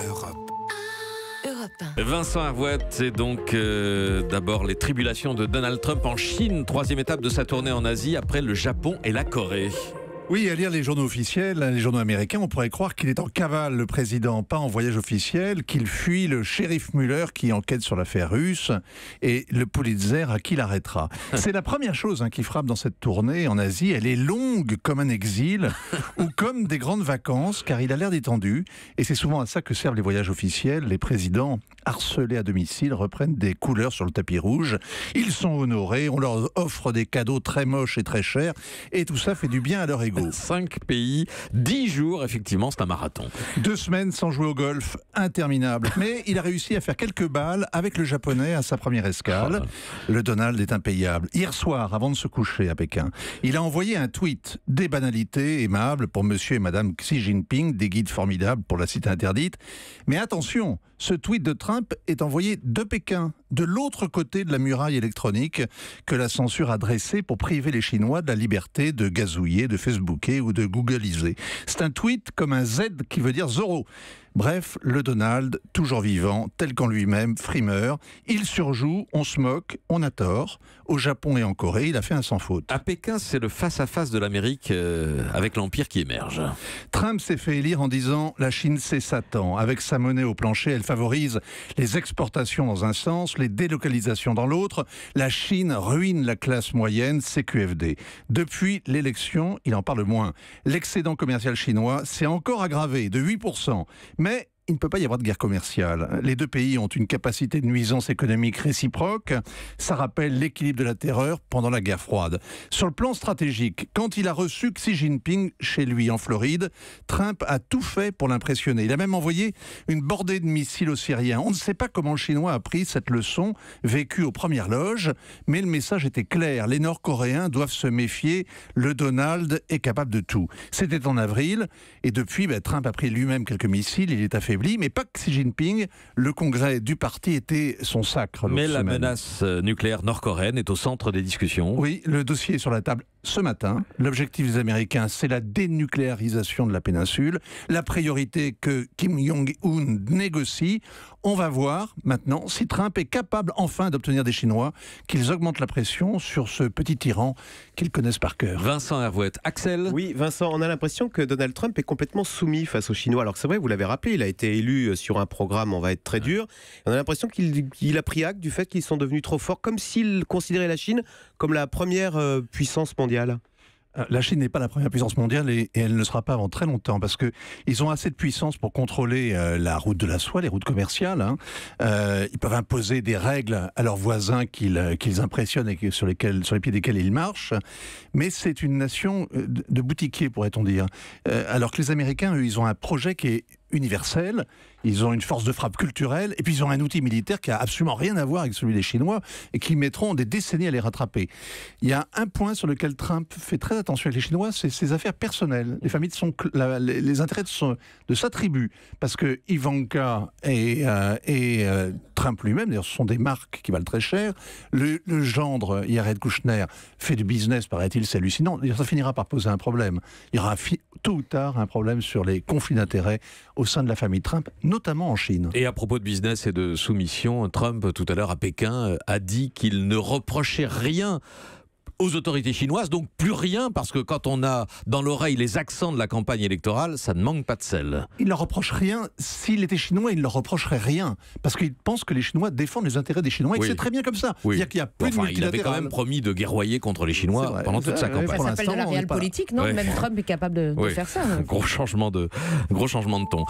Europe. Vincent avouette c'est donc euh, d'abord les tribulations de Donald Trump en Chine, troisième étape de sa tournée en Asie après le Japon et la Corée. Oui, à lire les journaux officiels, hein, les journaux américains, on pourrait croire qu'il est en cavale, le président, pas en voyage officiel, qu'il fuit le shérif Muller qui enquête sur l'affaire russe et le Pulitzer à qui l'arrêtera. C'est la première chose hein, qui frappe dans cette tournée en Asie. Elle est longue comme un exil ou comme des grandes vacances, car il a l'air détendu. Et c'est souvent à ça que servent les voyages officiels. Les présidents harcelés à domicile reprennent des couleurs sur le tapis rouge. Ils sont honorés, on leur offre des cadeaux très moches et très chers, et tout ça fait du bien à leur ego. Cinq pays, dix jours, effectivement, c'est un marathon. Deux semaines sans jouer au golf, interminable. Mais il a réussi à faire quelques balles avec le japonais à sa première escale. Ah. Le Donald est impayable. Hier soir, avant de se coucher à Pékin, il a envoyé un tweet des banalités aimables pour monsieur et madame Xi Jinping, des guides formidables pour la cité interdite. Mais attention, ce tweet de Trump est envoyé de Pékin de l'autre côté de la muraille électronique que la censure a dressée pour priver les Chinois de la liberté de gazouiller, de Facebooker ou de Googliser. C'est un tweet comme un Z qui veut dire Zorro. Bref, le Donald, toujours vivant, tel qu'en lui-même, frimeur, il surjoue, on se moque, on a tort. Au Japon et en Corée, il a fait un sans faute. À Pékin, c'est le face-à-face de l'Amérique euh, avec l'Empire qui émerge. Trump s'est fait élire en disant La Chine, c'est Satan. Avec sa monnaie au plancher, elle favorise les exportations dans un sens, les délocalisations dans l'autre, la Chine ruine la classe moyenne CQFD. Depuis l'élection, il en parle moins. L'excédent commercial chinois s'est encore aggravé de 8%, mais il ne peut pas y avoir de guerre commerciale. Les deux pays ont une capacité de nuisance économique réciproque. Ça rappelle l'équilibre de la terreur pendant la guerre froide. Sur le plan stratégique, quand il a reçu Xi Jinping chez lui en Floride, Trump a tout fait pour l'impressionner. Il a même envoyé une bordée de missiles aux Syriens. On ne sait pas comment le Chinois a pris cette leçon vécue aux premières loges, mais le message était clair. Les Nord-Coréens doivent se méfier. Le Donald est capable de tout. C'était en avril, et depuis, ben, Trump a pris lui-même quelques missiles. Il est mais pas que Xi Jinping. Le congrès du parti était son sacre. Mais la menace euh, nucléaire nord-coréenne est au centre des discussions. Oui, le dossier est sur la table ce matin. L'objectif des Américains, c'est la dénucléarisation de la péninsule, la priorité que Kim Jong-un négocie. On va voir maintenant si Trump est capable enfin d'obtenir des Chinois qu'ils augmentent la pression sur ce petit tyran qu'ils connaissent par cœur. Vincent Hervouette, Axel Oui, Vincent, on a l'impression que Donald Trump est complètement soumis face aux Chinois. Alors que c'est vrai, vous l'avez rappelé, il a été élu euh, sur un programme, on va être très dur. On a l'impression qu'il a pris acte du fait qu'ils sont devenus trop forts, comme s'il considérait la Chine comme la première euh, puissance mondiale. Euh, la Chine n'est pas la première puissance mondiale et, elle ne sera pas avant très longtemps parce que ils ont assez de puissance pour contrôler euh, la route de la soie, les routes commerciales. Hein. Euh, ils peuvent imposer des règles à leurs voisins qu'ils impressionnent et sur, lesquels, sur les pieds desquels ils marchent. Mais c'est une nation de, boutiquiers, pourrait-on dire. alors que les Américains, eux, ils ont un projet qui est universelle, ils ont une force de frappe culturelle, et puis ils ont un outil militaire qui a absolument rien à voir avec celui des Chinois, et qui mettront des décennies à les rattraper. Il y a un point sur lequel Trump fait très attention avec les Chinois, c'est ses affaires personnelles, les familles de son, les, intérêts de, sa tribu, parce que Ivanka et, euh, euh, Trump lui-même, ce sont des marques qui valent très cher. Le, gendre Yared Kouchner, fait du business, paraît-il, c'est hallucinant. Ça finira par poser un problème. Il y aura tôt ou tard un problème sur les conflits d'intérêts au sein de la famille Trump, notamment en Chine. Et à propos de business et de soumission, Trump, tout à l'heure à Pékin, euh, a dit qu'il ne reprochait rien aux autorités chinoises. Donc plus rien, parce que quand on a dans l'oreille les accents de la campagne électorale, ça ne manque pas de sel. Il ne leur reproche rien. S'il était chinois, il ne leur reprocherait rien. Parce qu'il pense que les Chinois défendent les intérêts des Chinois. Et c'est très bien comme ça. qu'il a plus Il avait quand même promis de guerroyer contre les Chinois pendant toute sa campagne. Ça s'appelle de la réelle politique, non Même Trump est capable de, faire ça. Hein. Gros changement de, gros changement de ton.